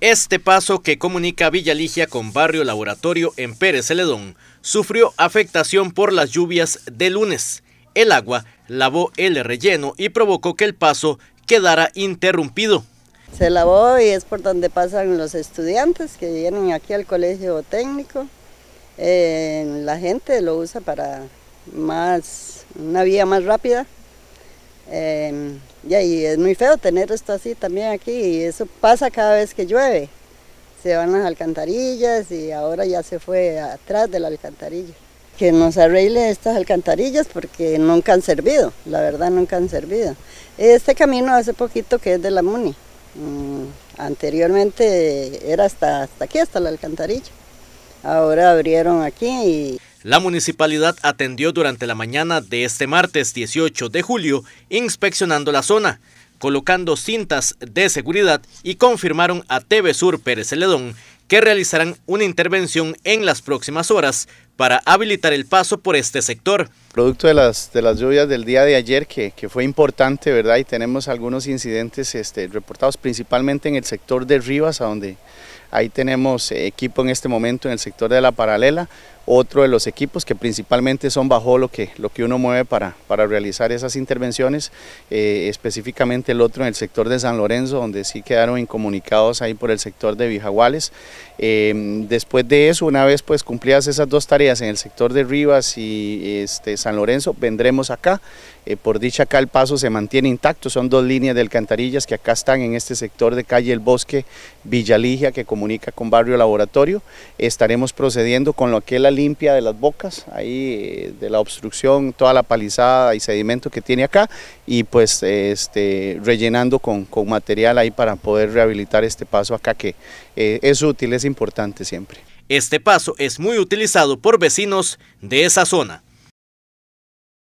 Este paso que comunica Villa Ligia con Barrio Laboratorio en Pérez Celedón sufrió afectación por las lluvias de lunes. El agua lavó el relleno y provocó que el paso quedara interrumpido. Se lavó y es por donde pasan los estudiantes que vienen aquí al colegio técnico. Eh, la gente lo usa para más una vía más rápida. Eh, ya, y es muy feo tener esto así también aquí, y eso pasa cada vez que llueve. Se van las alcantarillas y ahora ya se fue atrás de la alcantarilla. Que nos arregle estas alcantarillas porque nunca han servido, la verdad nunca han servido. Este camino hace poquito que es de la MUNI. Mm, anteriormente era hasta, hasta aquí, hasta la alcantarilla. Ahora abrieron aquí y la municipalidad atendió durante la mañana de este martes 18 de julio inspeccionando la zona, colocando cintas de seguridad y confirmaron a TV Sur Pérez Celedón que realizarán una intervención en las próximas horas para habilitar el paso por este sector. Producto de las, de las lluvias del día de ayer, que, que fue importante, ¿verdad? Y tenemos algunos incidentes este, reportados principalmente en el sector de Rivas, a donde ahí tenemos eh, equipo en este momento en el sector de la paralela, otro de los equipos que principalmente son bajo lo que, lo que uno mueve para, para realizar esas intervenciones, eh, específicamente el otro en el sector de San Lorenzo, donde sí quedaron incomunicados ahí por el sector de Vijaguales. Em, después de eso, una vez pues cumplidas esas dos tareas en el sector de Rivas y este, San Lorenzo, vendremos acá. Eh, por dicha acá el paso se mantiene intacto, son dos líneas de alcantarillas que acá están en este sector de calle El Bosque, Villaligia, que comunica con Barrio Laboratorio. Estaremos procediendo con lo que es la limpia de las bocas, ahí eh, de la obstrucción, toda la palizada y sedimento que tiene acá y pues este, rellenando con, material ahí para poder rehabilitar este paso acá que eh, es útil, es importante siempre. Este paso es muy utilizado por vecinos de esa zona.